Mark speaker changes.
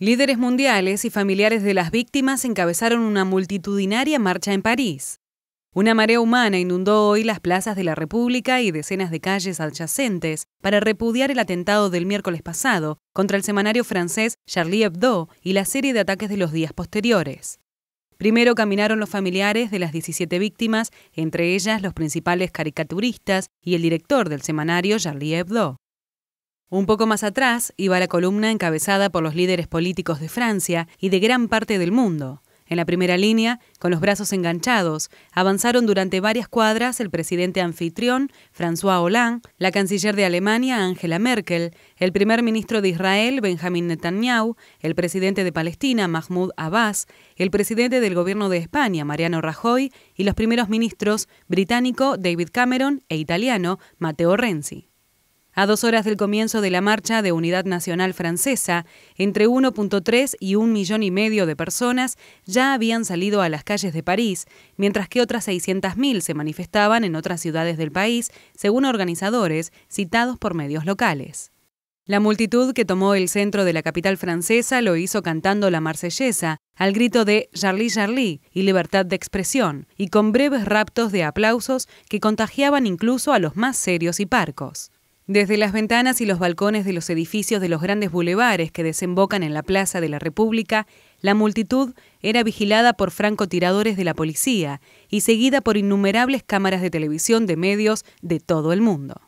Speaker 1: Líderes mundiales y familiares de las víctimas encabezaron una multitudinaria marcha en París. Una marea humana inundó hoy las plazas de la República y decenas de calles adyacentes para repudiar el atentado del miércoles pasado contra el semanario francés Charlie Hebdo y la serie de ataques de los días posteriores. Primero caminaron los familiares de las 17 víctimas, entre ellas los principales caricaturistas y el director del semanario Charlie Hebdo. Un poco más atrás iba la columna encabezada por los líderes políticos de Francia y de gran parte del mundo. En la primera línea, con los brazos enganchados, avanzaron durante varias cuadras el presidente anfitrión, François Hollande, la canciller de Alemania, Angela Merkel, el primer ministro de Israel, Benjamin Netanyahu, el presidente de Palestina, Mahmoud Abbas, el presidente del gobierno de España, Mariano Rajoy, y los primeros ministros británico, David Cameron, e italiano, Matteo Renzi a dos horas del comienzo de la marcha de Unidad Nacional Francesa, entre 1.3 y un millón y medio de personas ya habían salido a las calles de París, mientras que otras 600.000 se manifestaban en otras ciudades del país, según organizadores citados por medios locales. La multitud que tomó el centro de la capital francesa lo hizo cantando la marsellesa, al grito de Charlie Charlie y libertad de expresión, y con breves raptos de aplausos que contagiaban incluso a los más serios y parcos. Desde las ventanas y los balcones de los edificios de los grandes bulevares que desembocan en la Plaza de la República, la multitud era vigilada por francotiradores de la policía y seguida por innumerables cámaras de televisión de medios de todo el mundo.